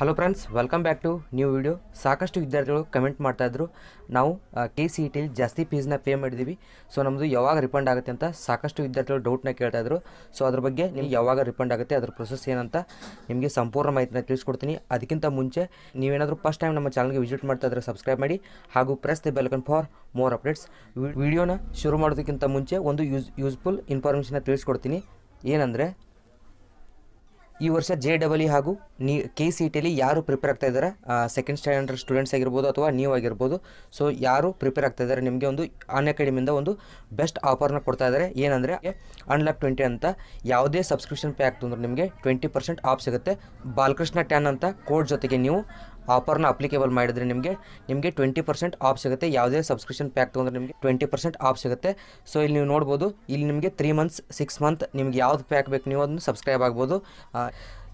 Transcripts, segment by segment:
hello friends welcome back to new video ಸಾಕಷ್ಟು ವಿದ್ಯಾರ್ಥಿಗಳು comment ಮಾಡ್ತಾಯಿದ್ರು ನಾವು ಕೆ ಸಿ ಇ ಟಿಲಿ ಜಾಸ್ತಿ ಫೀಸ್ನ ಪೇ ಮಾಡಿದ್ದೀವಿ ಸೊ ನಮ್ಮದು ಯಾವಾಗ ರಿಫಂಡ್ ಆಗುತ್ತೆ ಅಂತ ಸಾಕಷ್ಟು ವಿದ್ಯಾರ್ಥಿಗಳು ಡೌಟ್ನ ಕೇಳ್ತಾಯಿದ್ರು ಸೊ ಅದ್ರ ಬಗ್ಗೆ ನಿಮ್ಗೆ ಯಾವಾಗ ರಿಫಂಡ್ ಆಗುತ್ತೆ ಅದ್ರ ಪ್ರೊಸೆಸ್ ಏನಂತ ನಿಮಗೆ ಸಂಪೂರ್ಣ ಮಾಹಿತಿನ ತಿಳಿಸ್ಕೊಡ್ತೀನಿ ಅದಕ್ಕಿಂತ ಮುಂಚೆ ನೀವೇನಾದರೂ ಫಸ್ಟ್ ಟೈಮ್ ನಮ್ಮ ಚಾನಲ್ಗೆ ವಿಸಿಟ್ ಮಾಡ್ತಾ ಇದ್ರೆ ಸಬ್ಸ್ಕ್ರೈಬ್ ಮಾಡಿ ಹಾಗೂ press the bell icon for more updates ವಿಡಿಯೋನ ಶುರು ಮಾಡೋದಕ್ಕಿಂತ ಮುಂಚೆ ಒಂದು ಯೂಸ್ ಯೂಸ್ಫುಲ್ ಇನ್ಫಾರ್ಮೇಷನ್ನ ತಿಳಿಸ್ಕೊಡ್ತೀನಿ ಏನಂದರೆ ಈ ವರ್ಷ ಜೆ ಡಬಲ್ ಇ ಹಾಗೂ ನೀ ಕೆ ಸಿ ಟಿಯಲ್ಲಿ ಯಾರು ಪ್ರಿಪೇರ್ ಆಗ್ತಾ ಇದ್ದಾರೆ ಸೆಕೆಂಡ್ ಸ್ಟ್ಯಾಂಡರ್ಡ್ ಸ್ಟೂಡೆಂಟ್ಸ್ ಆಗಿರ್ಬೋದು ಅಥವಾ ನೀವು ಆಗಿರ್ಬೋದು ಸೊ ಯಾರು ಪ್ರಿಪೇರ್ ಆಗ್ತಾ ಇದ್ದಾರೆ ನಿಮಗೆ ಒಂದು ಅನ್ ಅಕಾಡೆಮಿಯಿಂದ ಒಂದು ಬೆಸ್ಟ್ ಆಫರ್ನ ಕೊಡ್ತಾ ಇದ್ದಾರೆ ಏನಂದರೆ ಅನ್ಲಾಕ್ ಟ್ವೆಂಟಿ ಅಂತ ಯಾವುದೇ ಸಬ್ಸ್ಕ್ರಿಪ್ಷನ್ ಪ್ಯಾಕ್ ತಂದ್ರೆ ನಿಮಗೆ ಟ್ವೆಂಟಿ ಪರ್ಸೆಂಟ್ ಆಫ್ ಸಿಗುತ್ತೆ ಬಾಲಕೃಷ್ಣ ಟ್ಯಾನ್ ಅಂತ ಕೋಡ್ ಜೊತೆಗೆ ನೀವು ಆಫರ್ನ ಅಪ್ಲಿಕೇಬಲ್ ಮಾಡಿದರೆ ನಿಮಗೆ ನಿಮಗೆ ಟ್ವೆಂಟಿ ಪರ್ಸೆಂಟ್ ಆಫ್ ಸಿಗುತ್ತೆ ಯಾವುದೇ ಸಬ್ಸ್ಕ್ರಿಪ್ಷನ್ ಪ್ಯಾಕ್ ತೊಗೊಂಡ್ರೆ ನಿಮಗೆ ಟ್ವೆಂಟಿ ಪರ್ಸೆಂಟ್ ಆಫ್ ಸಿಗುತ್ತೆ ಸೊ ಇಲ್ಲಿ ನೀವು ನೋಡ್ಬೋದು ಇಲ್ಲಿ ನಿಮಗೆ ತ್ರೀ ಮಂತ್ಸ್ ಸಿಕ್ಸ್ ಮಂತ್ ನಿಮ್ಗೆ ಯಾವ್ದು ಪ್ಯಾಕ್ ಬೇಕು ನೀವು ಅದನ್ನು ಸಬ್ಸ್ಕ್ರೈಬ್ ಆಗ್ಬೋದು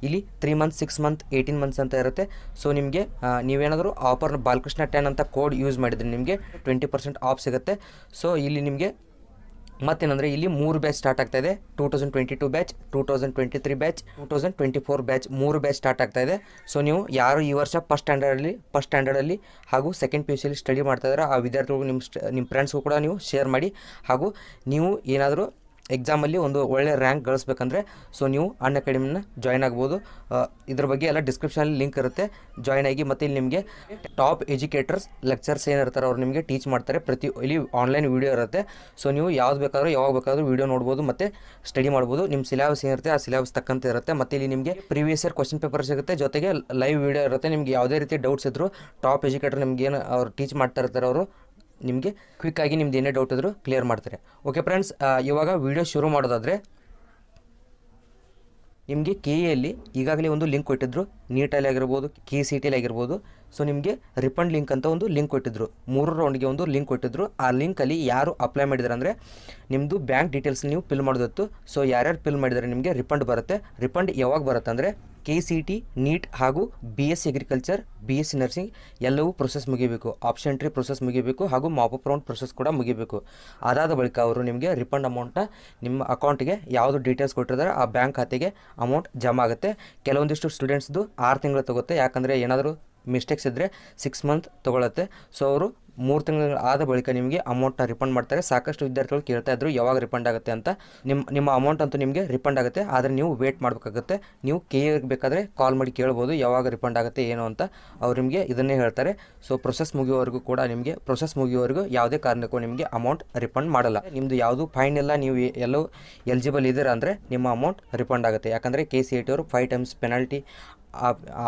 ಇಲ್ಲಿ three month six month eighteen months ಅಂತ ಇರುತ್ತೆ ಸೊ ನಿಮಗೆ ನೀವೇನಾದರೂ ಆಫರ್ನ ಬಾಲಕೃಷ್ಣ ಟೆನ್ ಅಂತ ಕೋಡ್ ಯೂಸ್ ಮಾಡಿದರೆ ನಿಮಗೆ ಟ್ವೆಂಟಿ ಪರ್ಸೆಂಟ್ ಆಫ್ ಸಿಗುತ್ತೆ ಸೊ ಇಲ್ಲಿ ನಿಮಗೆ ಮತ್ತೇನಂದರೆ ಇಲ್ಲಿ ಮೂರು ಬ್ಯಾಚ್ ಸ್ಟಾರ್ಟ್ ಆಗ್ತಾ ಇದೆ two thousand twenty two batch two thousand twenty three batch two thousand twenty four batch ಮೂರು ಬ್ಯಾಚ್ ಸ್ಟಾರ್ಟ್ ಆಗ್ತಾ ಇದೆ ಸೊ ನೀವು ಯಾರು ಈ ವರ್ಷ ಫಸ್ಟ್ ಸ್ಟ್ಯಾಂಡರ್ಡಲ್ಲಿ ಫಸ್ಟ್ ಸ್ಟ್ಯಾಂಡರ್ಡಲ್ಲಿ ಹಾಗೂ ಸೆಕೆಂಡ್ ಪಿ ಯು ಸಿಲಿ ಸ್ಟಡಿ ಮಾಡ್ತಾ ಇದ್ದಾರೆ ಆ ವಿದ್ಯಾರ್ಥಿಗಳು ನಿಮ್ಮ ನಿಮ್ಮ ಫ್ರೆಂಡ್ಸ್ಗೂ ಕೂಡ ನೀವು ಶೇರ್ ಮಾಡಿ ಹಾಗೂ ನೀವು ಏನಾದರೂ ಎಕ್ಸಾಮಲ್ಲಿ ಒಂದು ಒಳ್ಳೆ ರ್ಯಾಂಕ್ ಗಳಿಸ್ಬೇಕಂದ್ರೆ ಸೊ ನೀವು ಅನ್ ಅಕಾಡೆಮಿನ ಜಾಯ್ನ್ ಆಗ್ಬೋದು ಇದ್ರ ಬಗ್ಗೆ ಎಲ್ಲ ಡಿಸ್ಕ್ರಿಪ್ಷನಲ್ಲಿ ಲಿಂಕ್ ಇರುತ್ತೆ ಜಾಯ್ನ್ ಆಗಿ ಮತ್ತು ಇಲ್ಲಿ ನಿಮಗೆ ಟಾಪ್ ಎಜುಕೇಟರ್ಸ್ ಲೆಕ್ಚರ್ಸ್ ಏನಿರ್ತಾರೆ ಅವ್ರು ನಿಮಗೆ ಟೀಚ್ ಮಾಡ್ತಾರೆ ಪ್ರತಿ ಇಲ್ಲಿ ಆನ್ಲೈನ್ ವೀಡಿಯೋ ಇರುತ್ತೆ ಸೊ ನೀವು ಯಾವ್ದು ಬೇಕಾದರೂ ಯಾವಾಗ ಬೇಕಾದರೂ ವೀಡಿಯೋ ನೋಡ್ಬೋದು ಮತ್ತು ಸ್ಟಡಿ ಮಾಡ್ಬೋದು ನಿಮ್ಮ ಸಿಲೆಬಸ್ ಏನಿರುತ್ತೆ ಆ ಸಿಲೆಬಸ್ ತಕ್ಕಂತೆ ಇರುತ್ತೆ ಮತ್ತು ಇಲ್ಲಿ ನಿಮಗೆ ಪ್ರೀವಿಯಸ್ ಇಯರ್ ಕ್ವಶನ್ ಪೇಪರ್ ಸಿಗುತ್ತೆ ಜೊತೆಗೆ ಲೈವ್ ವೀಡಿಯೋ ಇರುತ್ತೆ ನಿಮಗೆ ಯಾವುದೇ ರೀತಿ ಡೌಟ್ಸ್ ಇದ್ದರೂ ಟಾಪ್ ಎಜುಕೇಟರ್ ನಿಮ್ಗೆ ಏನು ಅವ್ರು ಟೀಚ್ ಮಾಡ್ತಾ ಇರ್ತಾರೆ ಅವರು ನಿಮಗೆ ಕ್ವಿಕ್ಕಾಗಿ ನಿಮ್ದು ಏನೇ ಡೌಟ್ ಇದ್ದರೂ ಕ್ಲಿಯರ್ ಮಾಡ್ತಾರೆ ಓಕೆ ಫ್ರೆಂಡ್ಸ್ ಇವಾಗ ವಿಡಿಯೋ ಶುರು ಮಾಡೋದಾದರೆ ನಿಮಗೆ ಕೆ ಎಲ್ಲಿ ಈಗಾಗಲೇ ಒಂದು ಲಿಂಕ್ ಕೊಟ್ಟಿದ್ರು ನೀಟಲ್ಲಿ ಆಗಿರ್ಬೋದು ಕೆ ಸಿ ಟಿಲಿ ಆಗಿರ್ಬೋದು ಸೊ ನಿಮಗೆ ರಿಫಂಡ್ ಲಿಂಕ್ ಅಂತ ಒಂದು ಲಿಂಕ್ ಕೊಟ್ಟಿದ್ರು ಮೂರು ರೌಂಡ್ಗೆ ಒಂದು ಲಿಂಕ್ ಕೊಟ್ಟಿದ್ರು ಆ ಲಿಂಕಲ್ಲಿ ಯಾರು ಅಪ್ಲೈ ಮಾಡಿದ್ದಾರೆ ನಿಮ್ಮದು ಬ್ಯಾಂಕ್ ಡೀಟೇಲ್ಸ್ ನೀವು ಫಿಲ್ ಮಾಡೋದಿತ್ತು ಸೊ ಯಾರ್ಯಾರು ಫಿಲ್ ಮಾಡಿದರೆ ನಿಮಗೆ ರಿಫಂಡ್ ಬರುತ್ತೆ ರಿಫಂಡ್ ಯಾವಾಗ ಬರುತ್ತೆ ಅಂದರೆ ಕೆ ಸಿ ಟಿ ನೀಟ್ ಹಾಗೂ B S C agriculture B S C nursing ಎಲ್ಲವೂ ಪ್ರೊಸೆಸ್ ಮುಗಿಬೇಕು ಆಪ್ಷನ್ ಎಂಟ್ರಿ ಪ್ರೊಸೆಸ್ ಮುಗಿಬೇಕು ಹಾಗೂ ಮಾಪಪ್ ರೌಂಡ್ ಪ್ರೊಸೆಸ್ ಕೂಡ ಮುಗಿಬೇಕು ಅದಾದ ಬಳಿಕ ಅವರು ನಿಮಗೆ ರಿಫಂಡ್ ಅಮೌಂಟ್ನ ನಿಮ್ಮ ಅಕೌಂಟ್ಗೆ ಯಾವುದು ಡೀಟೇಲ್ಸ್ ಕೊಟ್ಟಿರ್ತಾರೆ ಆ ಬ್ಯಾಂಕ್ ಖಾತೆಗೆ ಅಮೌಂಟ್ ಜಮಾ ಆಗುತ್ತೆ ಕೆಲವೊಂದಿಷ್ಟು ಸ್ಟೂಡೆಂಟ್ಸ್ದು ಆರು ತಿಂಗಳು ತಗುತ್ತೆ ಯಾಕಂದರೆ ಏನಾದರೂ ಮಿಸ್ಟೇಕ್ಸ್ ಇದ್ದರೆ ಸಿಕ್ಸ್ ಮಂತ್ ತೊಗೊಳತ್ತೆ ಸೊ ಅವರು ಮೂರು ತಿಂಗಳು ಆದ ಬಳಿಕ ನಿಮಗೆ ಅಮೌಂಟ್ನ ರಿಫಂಡ್ ಮಾಡ್ತಾರೆ ಸಾಕಷ್ಟು ವಿದ್ಯಾರ್ಥಿಗಳು ಕೇಳ್ತಾ ಇದ್ರು ಯಾವಾಗ ರಿಫಂಡ್ ಆಗುತ್ತೆ ಅಂತ ನಿಮ್ಮ ನಿಮ್ಮ ಅಮೌಂಟ್ ಅಂತೂ ನಿಮಗೆ ರಿಫಂಡ್ ಆಗುತ್ತೆ ಆದರೆ ನೀವು ವೇಟ್ ಮಾಡಬೇಕಾಗುತ್ತೆ ನೀವು ಕೆ ಬೇಕಾದರೆ ಕಾಲ್ ಮಾಡಿ ಕೇಳ್ಬೋದು ಯಾವಾಗ ರಿಫಂಡ್ ಆಗುತ್ತೆ ಏನು ಅಂತ ಅವ್ರು ನಿಮಗೆ ಇದನ್ನೇ ಹೇಳ್ತಾರೆ ಸೊ ಪ್ರೊಸೆಸ್ ಮುಗಿಯೋವರೆಗೂ ಕೂಡ ನಿಮಗೆ ಪ್ರೊಸೆಸ್ ಮುಗಿಯೋವರೆಗೂ ಯಾವುದೇ ಕಾರಣಕ್ಕೂ ನಿಮಗೆ ಅಮೌಂಟ್ ರಿಫಂಡ್ ಮಾಡಲ್ಲ ನಿಮ್ಮದು ಯಾವುದು ಫೈನ್ ಎಲ್ಲ ನೀವು ಎಲ್ಲೋ ಎಲಿಜಿಬಲ್ ಇದ್ದೀರ ಅಂದರೆ ನಿಮ್ಮ ಅಮೌಂಟ್ ರಿಫಂಡ್ ಆಗುತ್ತೆ ಯಾಕಂದರೆ ಕೆ ಸಿ ಐ ಟಿ ಅವರು ಫೈವ್ ಟೈಮ್ಸ್ ಪೆನಾಲ್ಟಿ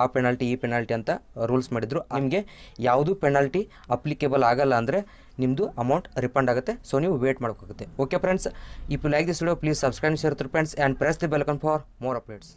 ಆ ಪೆನಾಲ್ಟಿ ಈ ಪೆನಾಲ್ಟಿ ಅಂತ ರೂಲ್ಸ್ ಮಾಡಿದ್ರು ನಿಮಗೆ ಯಾವುದು ಪೆನಾಲ್ಟಿ ಅಪ್ಲಿಕೇಬಲ್ ಆಗಲ್ಲ ಅಂದರೆ ನಿಮ್ಮದು ಅಮೌಂಟ್ ರಿಫಂಡ್ ಆಗುತ್ತೆ ಸೊ ನೀವು ವೇಟ್ ಮಾಡೋಕ್ಕಾಗುತ್ತೆ okay friends if you like this video please subscribe share friends and press the bell icon for more updates